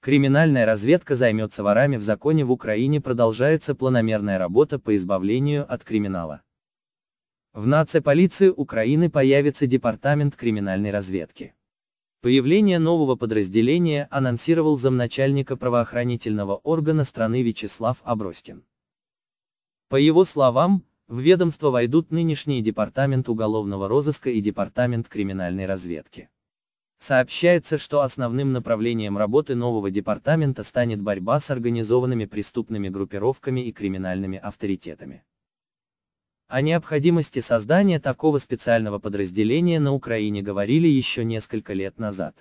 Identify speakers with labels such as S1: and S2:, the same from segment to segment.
S1: Криминальная разведка займется ворами в законе в Украине продолжается планомерная работа по избавлению от криминала. В нации полиции Украины появится департамент криминальной разведки. Появление нового подразделения анонсировал замначальника правоохранительного органа страны Вячеслав Аброськин. По его словам, в ведомство войдут нынешний департамент уголовного розыска и департамент криминальной разведки. Сообщается, что основным направлением работы нового департамента станет борьба с организованными преступными группировками и криминальными авторитетами. О необходимости создания такого специального подразделения на Украине говорили еще несколько лет назад.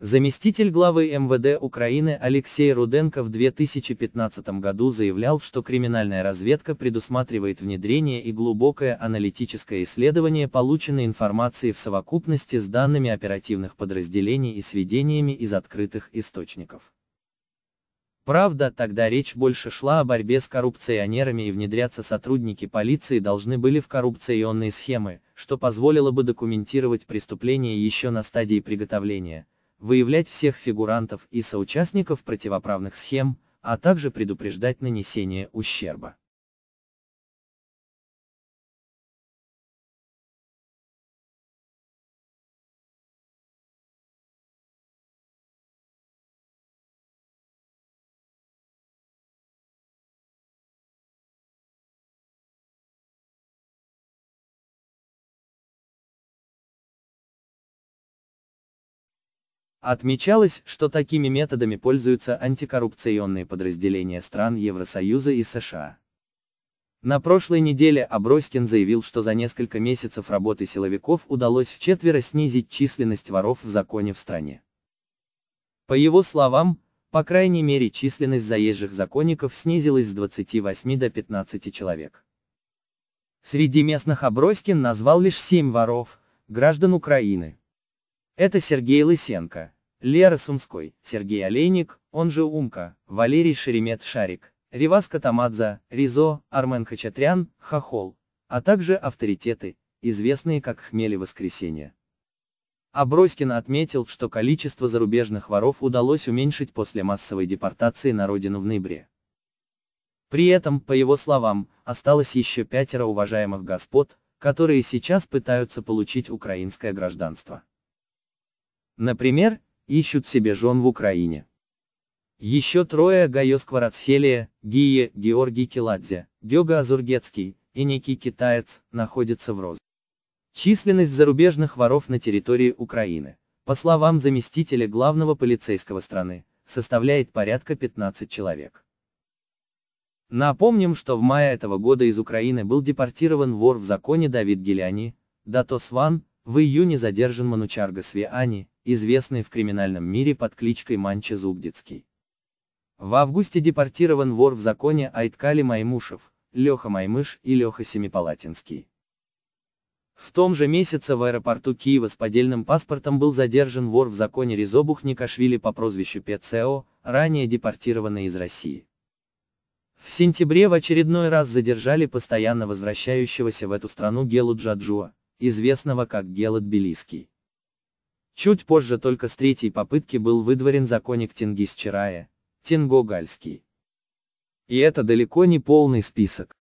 S1: Заместитель главы МВД Украины Алексей Руденко в 2015 году заявлял, что криминальная разведка предусматривает внедрение и глубокое аналитическое исследование полученной информации в совокупности с данными оперативных подразделений и сведениями из открытых источников. Правда, тогда речь больше шла о борьбе с коррупционерами и внедряться сотрудники полиции должны были в коррупционные схемы, что позволило бы документировать преступления еще на стадии приготовления выявлять всех фигурантов и соучастников противоправных схем, а также предупреждать нанесение ущерба. Отмечалось, что такими методами пользуются антикоррупционные подразделения стран Евросоюза и США. На прошлой неделе Аброськин заявил, что за несколько месяцев работы силовиков удалось вчетверо снизить численность воров в законе в стране. По его словам, по крайней мере численность заезжих законников снизилась с 28 до 15 человек. Среди местных Аброськин назвал лишь 7 воров, граждан Украины. Это Сергей Лысенко. Лера Сумской, Сергей Олейник, он же Умка, Валерий Шеремет-Шарик, Ревас Катамадзе, Ризо, Армен Хачатрян, Хохол, а также авторитеты, известные как «Хмели воскресенья». Аброськин отметил, что количество зарубежных воров удалось уменьшить после массовой депортации на родину в ноябре. При этом, по его словам, осталось еще пятеро уважаемых господ, которые сейчас пытаются получить украинское гражданство. Например, ищут себе жен в Украине. Еще трое Гайо Скворацхелия, Гия, Георгий Келадзе, Гега Азургецкий и некий китаец, находятся в розыске. Численность зарубежных воров на территории Украины, по словам заместителя главного полицейского страны, составляет порядка 15 человек. Напомним, что в мае этого года из Украины был депортирован вор в законе Давид Геляни, Датос Ван, в июне задержан Манучарга Свиани, известный в криминальном мире под кличкой Манча Зубдицкий. В августе депортирован вор в законе Айткали Маймушев, Леха Маймыш и Леха Семипалатинский. В том же месяце в аэропорту Киева с поддельным паспортом был задержан вор в законе Резо Никашвили по прозвищу Пецео, ранее депортированный из России. В сентябре в очередной раз задержали постоянно возвращающегося в эту страну Гелу Джаджуа, известного как Гела Тбилисский. Чуть позже только с третьей попытки был выдворен законник Тенгиз Тинго Гальский, И это далеко не полный список.